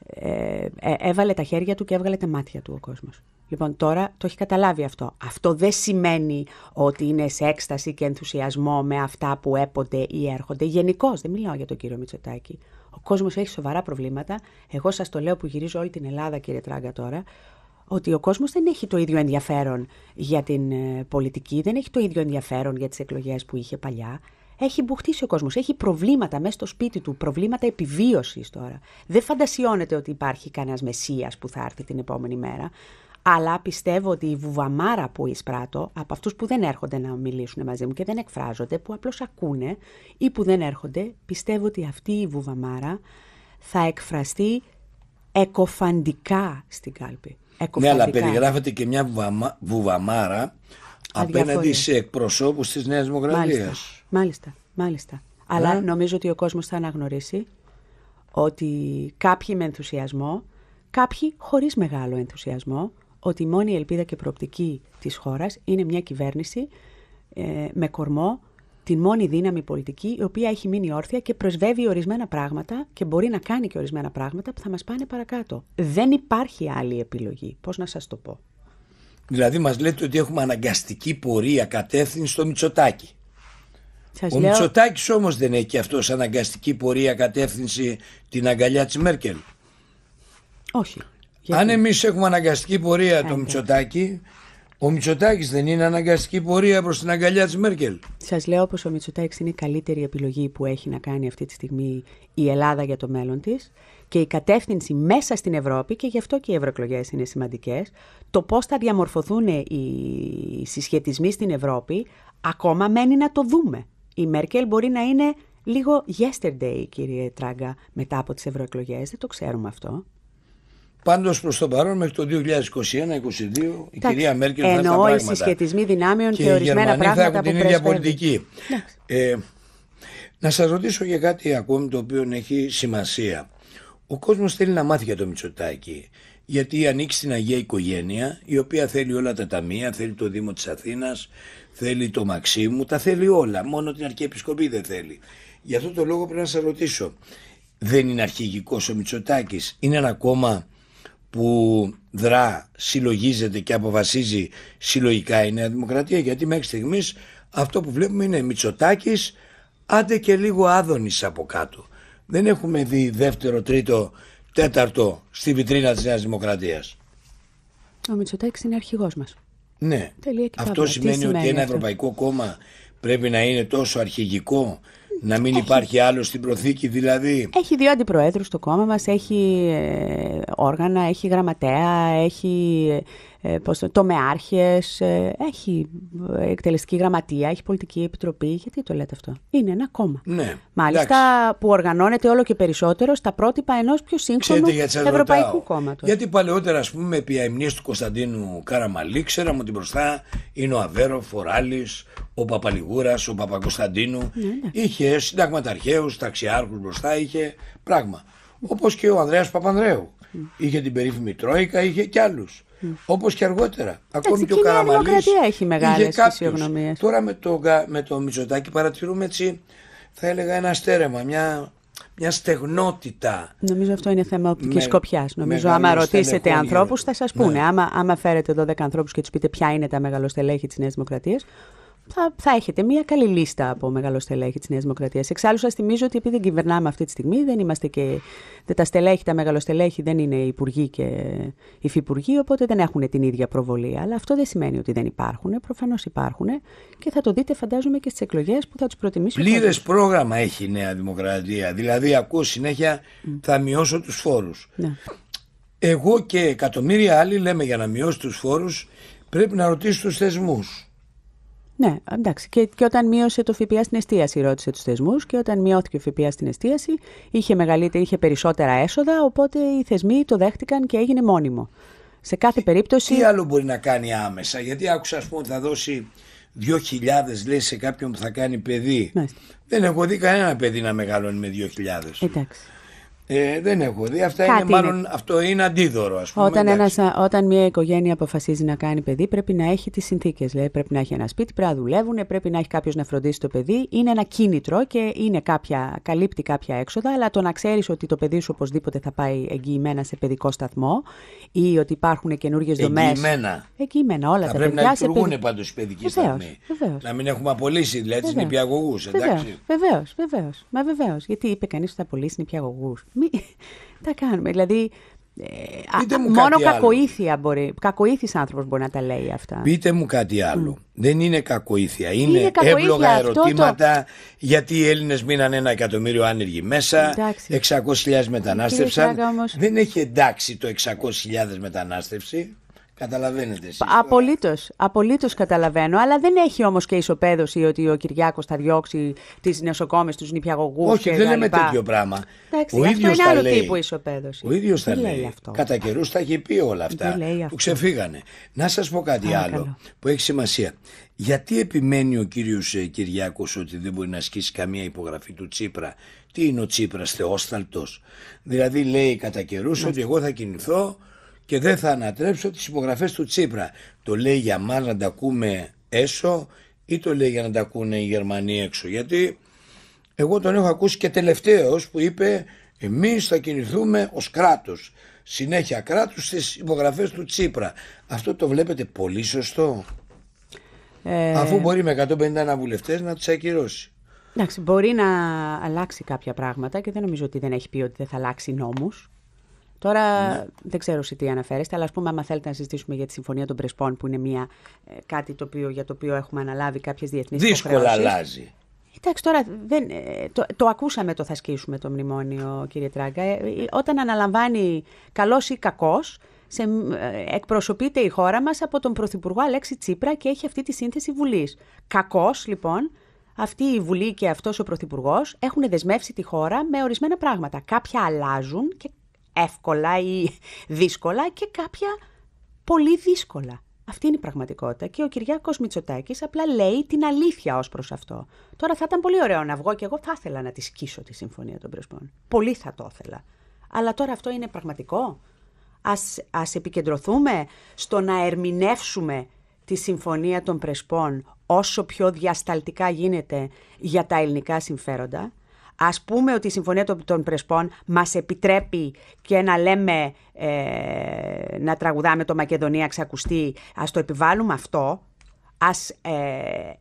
ε, ε, έβαλε τα χέρια του και έβγαλε τα μάτια του ο κόσμος. Λοιπόν, τώρα το έχει καταλάβει αυτό. Αυτό δεν σημαίνει ότι είναι σε έκσταση και ενθουσιασμό με αυτά που έπονται ή έρχονται. Γενικώς, δεν μιλάω για τον κύριο Μητσοτάκη. Ο κόσμος έχει σοβαρά προβλήματα. Εγώ σας το λέω που γυρίζω όλη την Ελλάδα, κύριε Τράγκα, τώρα. Ότι ο κόσμος δεν έχει το ίδιο ενδιαφέρον για την ε, πολιτική, δεν έχει το ίδιο ενδιαφέρον για τις εκλογές που είχε παλιά. Έχει μπουχτίσει ο κόσμος. Έχει προβλήματα μέσα στο σπίτι του, προβλήματα επιβίωσης τώρα. Δεν φαντασιώνεται ότι υπάρχει κανένας μεσία που θα έρθει την επόμενη μέρα. Αλλά πιστεύω ότι η βουβαμάρα που εισπράττω από αυτούς που δεν έρχονται να μιλήσουν μαζί μου και δεν εκφράζονται, που απλώς ακούνε ή που δεν έρχονται, πιστεύω ότι αυτή η βουβαμάρα θα εκφραστεί εκοφαντικά στην κάλπη. Εκοφαντικά. Ναι, αλλά περιγράφεται και μια βουβαμάρα απέναντι σε εκπροσώπους της Νέας Δημοκρατίας. Μάλιστα, μάλιστα. Αλλά ε? νομίζω ότι ο κόσμος θα αναγνωρίσει ότι κάποιοι με ενθουσιασμό, κάποιοι χωρίς μεγάλο ενθουσιασμό, ότι η μόνη ελπίδα και προοπτική της χώρας είναι μια κυβέρνηση ε, με κορμό την μόνη δύναμη πολιτική η οποία έχει μείνει όρθια και προσβεύει ορισμένα πράγματα και μπορεί να κάνει και ορισμένα πράγματα που θα μας πάνε παρακάτω. Δεν υπάρχει άλλη επιλογή. Πώς να σας το πω. Δηλαδή μας λέτε ότι έχουμε αναγκαστική πορεία κατεύθυνση στο Μητσοτάκι. Σας Ο λέω... Μητσοτάκης όμως δεν έχει αυτός αναγκαστική πορεία κατεύθυνση την αγκαλιά της Μέρκελ. Όχι. Αν εμείς έχουμε αναγκαστική πορεία το Μητσοτάκι, ο Μητσοτάκι δεν είναι αναγκαστική πορεία προς την αγκαλιά της Μέρκελ. Σας λέω πως ο Μητσοτάκι είναι η καλύτερη επιλογή που έχει να κάνει αυτή τη στιγμή η Ελλάδα για το μέλλον της και η κατεύθυνση μέσα στην Ευρώπη, και γι' αυτό και οι ευρωεκλογές είναι σημαντικές, το πώς θα διαμορφωθούν οι συσχετισμοί στην Ευρώπη, ακόμα μένει να το δούμε. Η Μέρκελ μπορεί να είναι λίγο yesterday, κύριε Τράγκα, μετά από τις ευρωεκλογές. Δεν το ξέρουμε αυτό. Πάντως προς το παρόν μέχρι το 2021-2022 η κυρία Μέρκελ θα τα πράγματα. Εννοώ οι συσχετισμοί δυνάμεων και, και ορισμένα πράγματα θα έχουν την ίδια πολιτική. Ε, να σας ρωτήσω για κάτι ακόμη το οποίο έχει σημασία. Ο κόσμος θέλει να μάθει για το Μητσοτάκι. Γιατί ανήκει στην Αγία Οικογένεια, η οποία θέλει όλα τα ταμεία, θέλει το Δήμο της Αθήνας, θέλει το Μαξίμου, τα θέλει όλα. Μόνο την Αρχιεπισκοπή δεν θέλει. Γι' αυτό το λόγο πρέπει να σας ρωτήσω. Δεν είναι αρχηγικός ο Μητσοτάκης. Είναι ένα κόμμα που δρά, συλλογίζεται και αποφασίζει συλλογικά η Νέα Δημοκρατία γιατί μέχρι στιγμής αυτό που βλέπουμε είναι Μητσοτάκης άντε και λίγο Άδωνης από κάτω. Δεν έχουμε δει δεύτερο, τρίτο, τέταρτο στη βιτρίνα της Νέας Δημοκρατίας. Ο Μητσοτάκης είναι αρχηγός μας. Ναι. αυτό σημαίνει, ότι ένα ευρωπαϊκό κόμμα πρέπει να είναι τόσο αρχηγικό να μην υπάρχει άλλο στην προθήκη δηλαδή. Έχει δύο αντιπροέδρους το κόμμα μας, έχει ε, όργανα, έχει γραμματέα, έχει ε, τομεάρχε, τομεάρχες, ε, έχει εκτελεστική γραμματεία, έχει πολιτική επιτροπή. Γιατί το λέτε αυτό. Είναι ένα κόμμα. Ναι. Μάλιστα που οργανώνεται όλο και περισσότερο στα πρότυπα ενός πιο σύγχρονου ευρωπαϊκού κόμματος. Γιατί παλαιότερα, ας πούμε, επί αιμνή του Κωνσταντίνου Καραμαλή, ξέραμε ότι μπροστά είναι ο Αβέρο, Φοράλη, ο Παπαλιγούρα, ο Παπακοσταντίνου. Ναι, ναι. Είχε συνταγματαρχαίους, ταξιάρχους μπροστά, είχε πράγμα. Όπως και ο Ανδρέας Παπανδρέου. Mm. Είχε την περίφημη Τρόικα, είχε κι άλλους. Mm. Όπως και αργότερα. Ακόμη και ο Καραμαλή. Η δημοκρατία έχει μεγάλε φυσιογνωμίες. Τώρα με το, με το Μητσοτάκι παρατηρούμε έτσι, θα έλεγα ένα στέρεμα, μια μια στεγνότητα. Νομίζω αυτό είναι θέμα οπτικής σκοπιάς. Νομίζω, άμα ρωτήσετε ανθρώπους, θα σας πούνε. Ναι. Άμα, άμα φέρετε 12 ανθρώπους και τους πείτε ποια είναι τα μεγαλοστελέχη της Νέας Δημοκρατίας, θα, θα έχετε μια καλή λίστα από μεγάλο στελέχη της Νέας Δημοκρατίας. Εξάλλου, σας θυμίζω ότι επειδή δεν κυβερνάμε αυτή τη στιγμή, δεν είμαστε και. Δεν τα στελέχη, τα μεγαλοστελέχη δεν είναι υπουργοί και υφυπουργοί, οπότε δεν έχουν την ίδια προβολή. Αλλά αυτό δεν σημαίνει ότι δεν υπάρχουν. Προφανώ υπάρχουν και θα το δείτε, φαντάζομαι, και στις εκλογές που θα τους προτιμήσουν. Πλήρε πρόγραμμα έχει η Νέα Δημοκρατία. Δηλαδή, ακούω συνέχεια mm. θα μειώσω τους φόρους. Ναι. Εγώ και εκατομμύρια άλλοι λέμε για να μειώσει τους φόρους πρέπει να ρωτήσει τους θεσμούς. Ναι, εντάξει. Και, και όταν μείωσε το ΦΠΑ στην εστίαση, ρώτησε τους θεσμούς. Και όταν μειώθηκε ο ΦΠΑ στην εστίαση, είχε, μεγαλύτερη, είχε περισσότερα έσοδα. Οπότε οι θεσμοί το δέχτηκαν και έγινε μόνιμο. Σε κάθε περίπτωση. Τι άλλο μπορεί να κάνει άμεσα, Γιατί άκουσα, ας πούμε, θα δώσει 2.000 λέει σε κάποιον που θα κάνει παιδί. Μάλιστα. Δεν έχω δει κανένα παιδί να μεγαλώνει με 2.000. Εντάξει. Ε, δεν έχω δει. Αυτά είναι, μάλλον αυτό είναι αντίδωρο, ας πούμε. Όταν, ένας, όταν μια οικογένεια αποφασίζει να κάνει παιδί, πρέπει να έχει τις συνθήκες. Δηλαδή, πρέπει να έχει ένα σπίτι, πρέπει να δουλεύουν, πρέπει να έχει κάποιος να φροντίσει το παιδί. Είναι ένα κίνητρο και είναι κάποια, καλύπτει κάποια έξοδα, αλλά το να ξέρεις ότι το παιδί σου οπωσδήποτε θα πάει εγγυημένα σε παιδικό σταθμό ή ότι υπάρχουν καινούργιες δομές. Εγγυημένα. Εγγυημένα, όλα θα τα πρέπει παιδιά. Πρέπει να λειτουργούν παιδι... πάντως οι παιδικοί σταθμοί. Να μην έχουμε απολύσει δηλαδή τους νηπιαγωγούς, εντάξει. Βεβαίως, βεβαίως. Μα βεβαίως. Γιατί είπε κανείς ότι θα απολύσει νηπιαγωγούς τα κάνουμε. Δηλαδή, ε, μόνο κακοήθεια μπορεί. Κακοήθης άνθρωπος μπορεί να τα λέει αυτά. Πείτε μου κάτι άλλο. Δεν είναι κακοήθεια. Είναι, είναι εύλογα ερωτήματα. Γιατί οι Έλληνες μείναν ένα εκατομμύριο άνεργοι μέσα. 600.000 μετανάστευσαν. Δεν έχει εντάξει το 600.000 μετανάστευση. Καταλαβαίνετε εσείς. Απολύτως, απολύτως καταλαβαίνω. Αλλά δεν έχει όμως και ισοπαίδωση ότι ο Κυριάκος θα διώξει τις νεσοκόμες, τους νηπιαγωγούς Όχι, και δεν λέμε τέτοιο πράγμα. Εντάξει, ο αυτό ίδιος είναι άλλο λέει. τύπου ισοπαίδωση. Ο ίδιος θα λέει. Αυτό. Κατά καιρούς τα έχει πει όλα αυτά που ξεφύγανε. Να σας πω κάτι άλλο που έχει σημασία. Γιατί επιμένει ο κύριος ε, Κυριάκος ότι δεν μπορεί να ασκήσει καμία υπογραφή του Τσίπρα. Τι είναι ο Τσίπρας, θεόσταλτος. Δηλαδή λέει κατά καιρούς ότι εγώ θα κινηθώ και δεν θα ανατρέψω τις υπογραφές του Τσίπρα. Το λέει για μας να τα ακούμε έσω ή το λέει για να τα ακούνε οι Γερμανοί έξω. Γιατί εγώ τον έχω ακούσει και τελευταίος που είπε εμείς θα κινηθούμε ως κράτος. Συνέχεια κράτους στις υπογραφές του Τσίπρα. Αυτό το βλέπετε πολύ σωστό. Ε, Αφού μπορεί με 150 αναβουλευτές να τις ακυρώσει. Εντάξει, μπορεί να αλλάξει κάποια πράγματα και δεν νομίζω ότι δεν έχει πει ότι δεν θα αλλάξει νόμους. Τώρα ναι. δεν ξέρω σε τι αναφέρεστε, αλλά ας πούμε, άμα θέλετε να συζητήσουμε για τη Συμφωνία των Πρεσπών, που είναι μια, ε, κάτι το οποίο, για το οποίο έχουμε αναλάβει κάποιες διεθνείς Δύσκολα αλλάζει. Εντάξει, τώρα δεν, ε, το, το, ακούσαμε το θα σκίσουμε το μνημόνιο, κύριε Τράγκα. Ε, όταν αναλαμβάνει καλός ή κακός, σε, εκπροσωπείται η χώρα μας από τον Πρωθυπουργό τη σύνθεση Βουλής. Κακός λοιπόν, αυτή η Βουλή και αυτός ο Πρωθυπουργός έχουν δεσμεύσει τη χώρα με ορισμένα πράγματα. Κάποια αλλάζουν και εύκολα ή δύσκολα και κάποια πολύ δύσκολα. Αυτή είναι η πραγματικότητα και ο Κυριάκος Μητσοτάκης απλά λέει την αλήθεια ως προς αυτό. Τώρα θα ήταν πολύ ωραίο να βγω και εγώ θα ήθελα να τη σκίσω τη Συμφωνία των Πρεσπών. Πολύ θα το ήθελα. Αλλά τώρα αυτό είναι πραγματικό. Ας, ας επικεντρωθούμε στο να ερμηνεύσουμε τη Συμφωνία των Πρεσπών όσο πιο διασταλτικά γίνεται για τα ελληνικά συμφέροντα ας πούμε ότι η Συμφωνία των Πρεσπών μας επιτρέπει και να λέμε ε, να τραγουδάμε το Μακεδονία ξακουστή, ας το επιβάλλουμε αυτό, ας ε,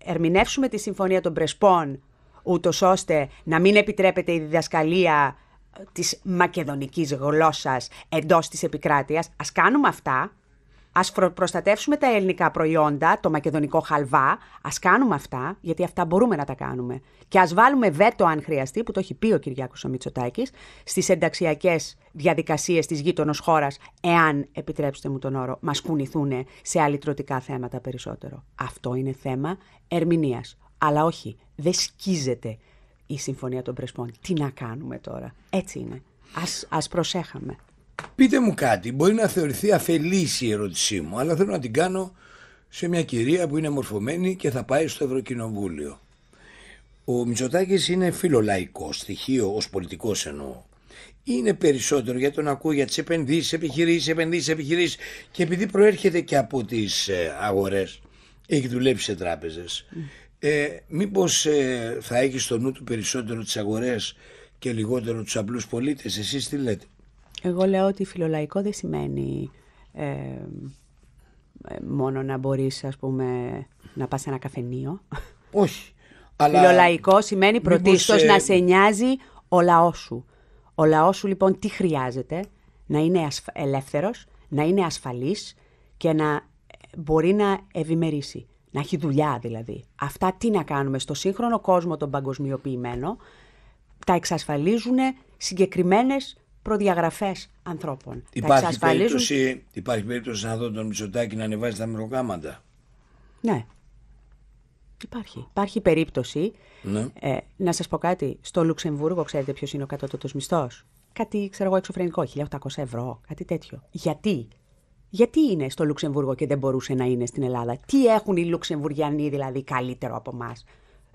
ερμηνεύσουμε τη Συμφωνία των Πρεσπών ούτως ώστε να μην επιτρέπεται η διδασκαλία της μακεδονικής γλώσσας εντός της επικράτειας, ας κάνουμε αυτά Ας προστατεύσουμε τα ελληνικά προϊόντα, το μακεδονικό χαλβά. Ας κάνουμε αυτά, γιατί αυτά μπορούμε να τα κάνουμε. Και ας βάλουμε βέτο, αν χρειαστεί, που το έχει πει ο Κυριάκος ο Μητσοτάκης, στις ενταξιακές διαδικασίες της γείτονος χώρας, εάν επιτρέψτε μου τον όρο, μας κουνηθούν σε αλυτρωτικά θέματα περισσότερο. Αυτό είναι θέμα ερμηνείας. Αλλά όχι, δεν σκίζεται η Συμφωνία των Πρεσπών. Τι να κάνουμε τώρα. Έτσι είναι. Ας, ας προσέχαμε. Πείτε μου κάτι, μπορεί να θεωρηθεί αφελής η ερώτησή μου, αλλά θέλω να την κάνω σε μια κυρία που είναι μορφωμένη και θα πάει στο Ευρωκοινοβούλιο. Ο Μητσοτάκης είναι φιλολαϊκός στοιχείο, ως πολιτικός εννοώ. Είναι περισσότερο για τον ακούω για τις επενδύσεις, επιχειρήσεις, επενδύσεις, επιχειρήσεις. Και επειδή προέρχεται και από τις ε, αγορές, έχει δουλέψει σε τράπεζες. Ε, Μήπως ε, θα έχει στο νου του περισσότερο τις αγορές και λιγότερο τους απλούς πολίτες, εσείς τι λέτε. Εγώ λέω ότι φιλολαϊκό δεν σημαίνει ε, ε, μόνο να μπορείς, ας πούμε, να πας σε ένα καφενείο. Όχι. Φιλολαϊκό σημαίνει πρωτίστως ε, να σε νοιάζει ο λαός σου. Ο λαός σου λοιπόν τι χρειάζεται, να είναι ελεύθερο, ελεύθερος, να είναι ασφαλής και να μπορεί να ευημερήσει, να έχει δουλειά δηλαδή. Αυτά τι να κάνουμε στο σύγχρονο κόσμο τον παγκοσμιοποιημένο, τα εξασφαλίζουν συγκεκριμένες Προδιαγραφές ανθρώπων. Υπάρχει, περίπτωση, υπάρχει περίπτωση να δω τον Μητσοτάκη να ανεβάζει τα μεροκάματα. Ναι. Υπάρχει. Υπάρχει περίπτωση. Ναι. Ε, να σας πω κάτι. Στο Λουξεμβούργο ξέρετε ποιος είναι ο κατώτατος μισθός. Κάτι, ξέρω εγώ, εξωφρενικό. 1800 ευρώ. Κάτι τέτοιο. Γιατί. Γιατί είναι στο Λουξεμβούργο και δεν μπορούσε να είναι στην Ελλάδα. Τι έχουν οι Λουξεμβουργιανοί δηλαδή καλύτερο από εμά.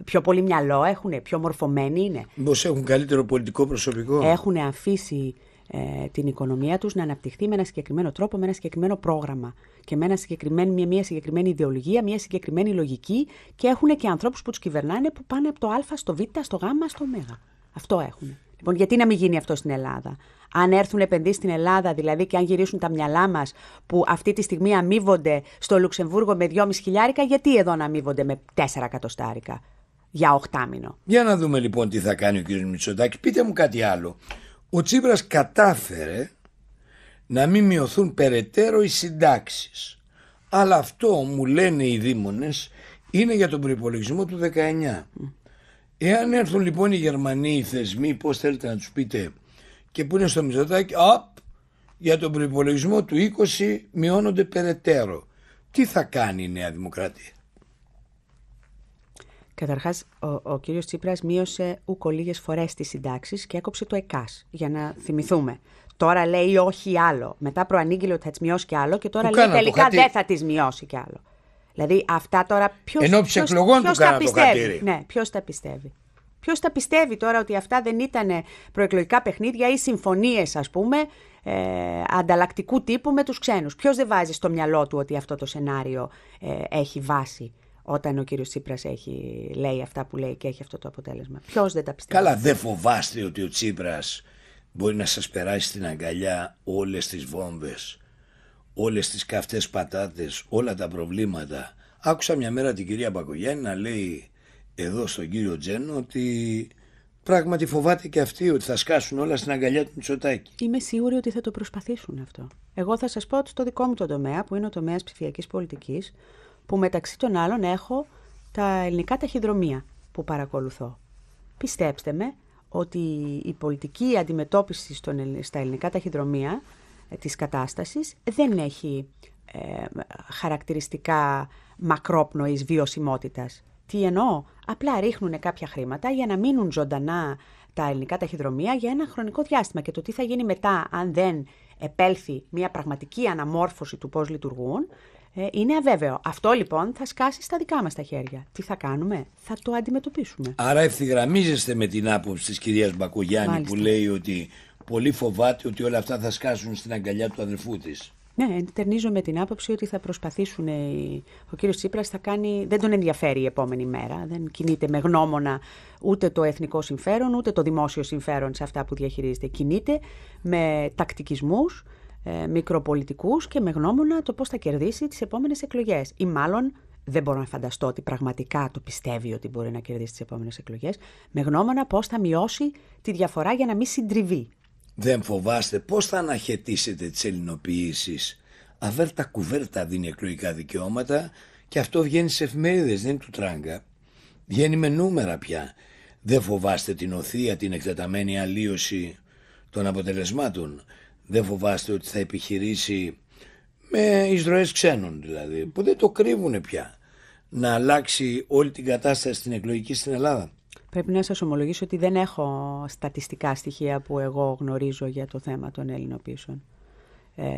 Πιο πολύ μυαλό έχουν, πιο μορφωμένοι είναι. Μήπως έχουν καλύτερο πολιτικό προσωπικό. Έχουν αφήσει ε, την οικονομία τους να αναπτυχθεί με ένα συγκεκριμένο τρόπο, με ένα συγκεκριμένο πρόγραμμα και με ένα συγκεκριμένο, μια, μια συγκεκριμένη ιδεολογία, μια συγκεκριμένη λογική και έχουν και ανθρώπους που τους κυβερνάνε που πάνε από το α στο β, στο γ, στο ω. Αυτό έχουν. Λοιπόν, γιατί να μην γίνει αυτό στην Ελλάδα. Αν έρθουν επενδύσεις στην Ελλάδα, δηλαδή και αν γυρίσουν τα μυαλά μας που αυτή τη στιγμή αμείβονται στο Λουξεμβούργο με 2,5 χιλιάρικα, γιατί εδώ να αμείβονται με 4 εκατοστάρικα για οχτάμινο. Για να δούμε λοιπόν τι θα κάνει ο κ. Μητσοτάκης. Πείτε μου κάτι άλλο. Ο Τσίπρας κατάφερε να μην μειωθούν περαιτέρω οι συντάξεις. Αλλά αυτό μου λένε οι δήμονες είναι για τον προπολογισμό του 19. Εάν έρθουν λοιπόν οι Γερμανοί οι θεσμοί, πώς θέλετε να τους πείτε, και που είναι στο Μητσοτάκη, απ, για τον προπολογισμό του 20 μειώνονται περαιτέρω. Τι θα κάνει η Νέα Δημοκρατία. Καταρχάς, ο, ο κύριος Τσίπρας μείωσε ούκο λίγε φορές τις συντάξεις και έκοψε το ΕΚΑΣ. Για να θυμηθούμε. Τώρα λέει όχι άλλο. Μετά προανήγγειλε ότι θα τις μειώσει κι άλλο και τώρα λέει κάνα, τελικά δεν θα τις μειώσει κι άλλο. Δηλαδή αυτά τώρα ποιος. Ενώ εκλογών ποιος, του ναι, τα πιστεύει. Το ναι, ποιος τα πιστεύει. Ποιος τα πιστεύει τώρα ότι αυτά δεν ήταν ε, προεκλογικά παιχνίδια ή συμφωνίες, ας πούμε, ε, ανταλλακτικού τύπου με τους ξένους. Ποιος δεν βάζει στο μυαλό του ότι αυτό το σενάριο ε, έχει βάση όταν ο κύριος Τσίπρας λέει αυτά που λέει και έχει αυτό το αποτέλεσμα. Ποιος δεν τα πιστεύει. Καλά δεν φοβάστε ότι ο Τσίπρας μπορεί να σας περάσει στην αγκαλιά όλες τις βόμβες, όλες τις καυτές πατάτες, όλα τα προβλήματα. Άκουσα μια μέρα την κυρία Μπακογιάννη να λέει εδώ στον κύριο Τζένο ότι πράγματι φοβάται και αυτοί ότι θα σκάσουν όλα στην αγκαλιά του Μητσοτάκη. Είμαι σίγουρη ότι θα το προσπαθήσουν αυτό. Εγώ θα σας πω ότι στο δικό μου το τομέα, που είναι ο τομέας ψηφιακής πολιτικής που μεταξύ των άλλων έχω τα ελληνικά ταχυδρομεία που παρακολουθώ. Πιστέψτε με ότι η πολιτική αντιμετώπιση στον, στα ελληνικά ταχυδρομεία ε, της κατάστασης δεν έχει ε, χαρακτηριστικά μακρόπνοης βιωσιμότητας. Τι εννοώ, απλά ρίχνουν κάποια χρήματα για να μείνουν ζωντανά τα ελληνικά ταχυδρομεία για ένα χρονικό διάστημα και το τι θα γίνει μετά αν δεν επέλθει μια πραγματική αναμόρφωση του πώς λειτουργούν ε, είναι αβέβαιο. Αυτό λοιπόν θα σκάσει στα δικά μας τα χέρια. Τι θα κάνουμε, θα το αντιμετωπίσουμε. Άρα ευθυγραμμίζεστε με την άποψη της κυρίας Μπακογιάννη που λέει ότι πολύ φοβάται ότι όλα αυτά θα σκάσουν στην αγκαλιά του αδελφού της. Ναι, εντερνίζω με την άποψη ότι θα προσπαθήσουν. Ο κύριος Τσίπρας θα κάνει. Δεν τον ενδιαφέρει η επόμενη μέρα. Δεν κινείται με γνώμονα ούτε το εθνικό συμφέρον, ούτε το δημόσιο συμφέρον σε αυτά που διαχειρίζεται. Κινείται με τακτικισμούς, Μικροπολιτικού ε, μικροπολιτικούς και με γνώμονα το πώς θα κερδίσει τις επόμενες εκλογές. Ή μάλλον δεν μπορώ να φανταστώ ότι πραγματικά το πιστεύει ότι μπορεί να κερδίσει τις επόμενες εκλογές, με γνώμονα πώς θα μειώσει τη διαφορά για να μην συντριβεί. Δεν φοβάστε πώς θα αναχαιτήσετε τις ελληνοποιήσεις. Αβέρτα κουβέρτα δίνει εκλογικά δικαιώματα και αυτό βγαίνει σε εφημερίδες, δεν είναι του τράγκα. Βγαίνει με νούμερα πια. Δεν φοβάστε την οθεία, την εκτεταμένη αλλίωση των αποτελεσμάτων δεν φοβάστε ότι θα επιχειρήσει με εισρωές ξένων δηλαδή, που δεν το κρύβουν πια, να αλλάξει όλη την κατάσταση στην εκλογική στην Ελλάδα. Πρέπει να σας ομολογήσω ότι δεν έχω στατιστικά στοιχεία που εγώ γνωρίζω για το θέμα των Ελληνοποίησεων. Ε,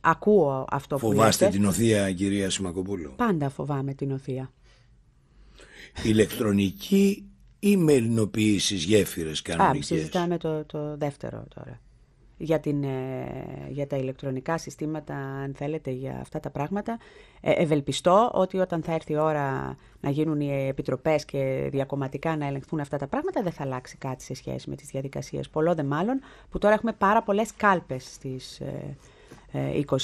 ακούω αυτό που που Φοβάστε την οθεία, κυρία Σιμακοπούλου. Πάντα φοβάμαι την οθεία. Ηλεκτρονική ή με ελληνοποίησεις γέφυρες κανονικές. Α, συζητάμε το, το δεύτερο τώρα για, την, ε, για τα ηλεκτρονικά συστήματα, αν θέλετε, για αυτά τα πράγματα. Ε, ευελπιστώ ότι όταν θα έρθει η ώρα να γίνουν οι επιτροπές και διακομματικά να ελεγχθούν αυτά τα πράγματα, δεν θα αλλάξει κάτι σε σχέση με τις διαδικασίες. Πολλό δε μάλλον που τώρα έχουμε πάρα πολλές κάλπες στις 26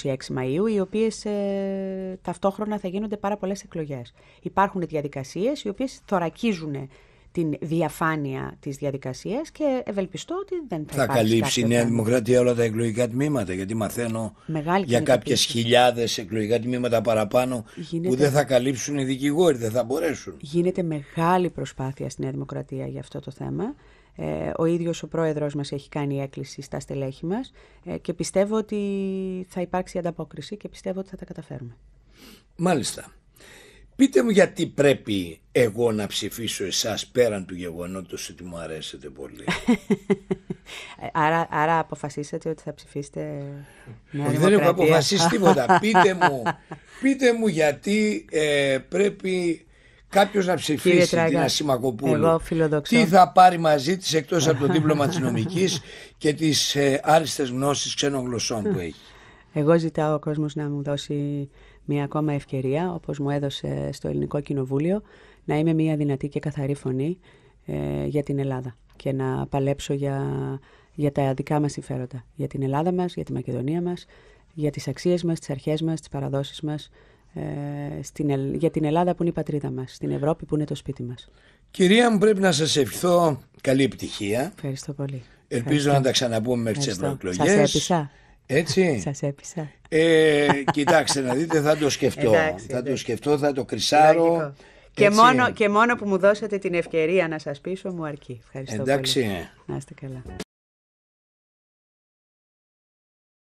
ε, Μαΐου, οι οποίες ταυτόχρονα θα γίνονται πάρα πολλές εκλογές. Υπάρχουν διαδικασίες οι οποίες θωρακίζουν την διαφάνεια της διαδικασίας και ευελπιστώ ότι δεν θα, θα καλύψει η Νέα Δημοκρατία όλα τα εκλογικά τμήματα γιατί μαθαίνω για κάποιε χιλιάδες εκλογικά τμήματα παραπάνω που δεν θα καλύψουν οι δικηγόροι, δεν θα μπορέσουν. Γίνεται μεγάλη προσπάθεια στη Νέα Δημοκρατία για αυτό το θέμα. Ε, ο ίδιος ο πρόεδρος μας έχει κάνει έκκληση στα στελέχη μας ε, και πιστεύω ότι θα υπάρξει ανταπόκριση και πιστεύω ότι θα τα καταφέρουμε. Μάλιστα. Πείτε μου γιατί πρέπει εγώ να ψηφίσω εσάς πέραν του γεγονότος ότι μου αρέσετε πολύ. άρα, άρα αποφασίσατε ότι θα ψηφίσετε ε, Δεν έχω αποφασίσει τίποτα. πείτε, μου, πείτε μου γιατί ε, πρέπει κάποιος να ψηφίσει Τράγκα, την Ασημακοπούλου. Τι θα πάρει μαζί της εκτός από το δίπλωμα της νομικής και τις ε, άριστες γνώσεις ξένων γλωσσών που έχει. Εγώ ζητάω ο κόσμος να μου δώσει μια ακόμα ευκαιρία, όπως μου έδωσε στο Ελληνικό Κοινοβούλιο, να είμαι μια δυνατή και καθαρή φωνή ε, για την Ελλάδα και να παλέψω για, για τα δικά μας συμφέροντα. Για την Ελλάδα μας, για τη Μακεδονία μας, για τις αξίες μας, τις αρχές μας, τις παραδόσεις μας, ε, στην, για την Ελλάδα που είναι η πατρίδα μας, στην Ευρώπη που είναι το σπίτι μας. Κυρία μου, πρέπει να σας ευχηθώ καλή επιτυχία. Ευχαριστώ πολύ. Ελπίζω να τα ξαναπούμε μέχρι τις ευρωεκλογέ. Έτσι. Σας έπεισα. Ε, κοιτάξτε να δείτε, θα το σκεφτώ. θα το σκεφτώ, θα το κρυσάρω. Και μόνο, και μόνο που μου δώσατε την ευκαιρία να σας πείσω μου αρκεί. Ευχαριστώ Εντάξει. πολύ. Να είστε καλά.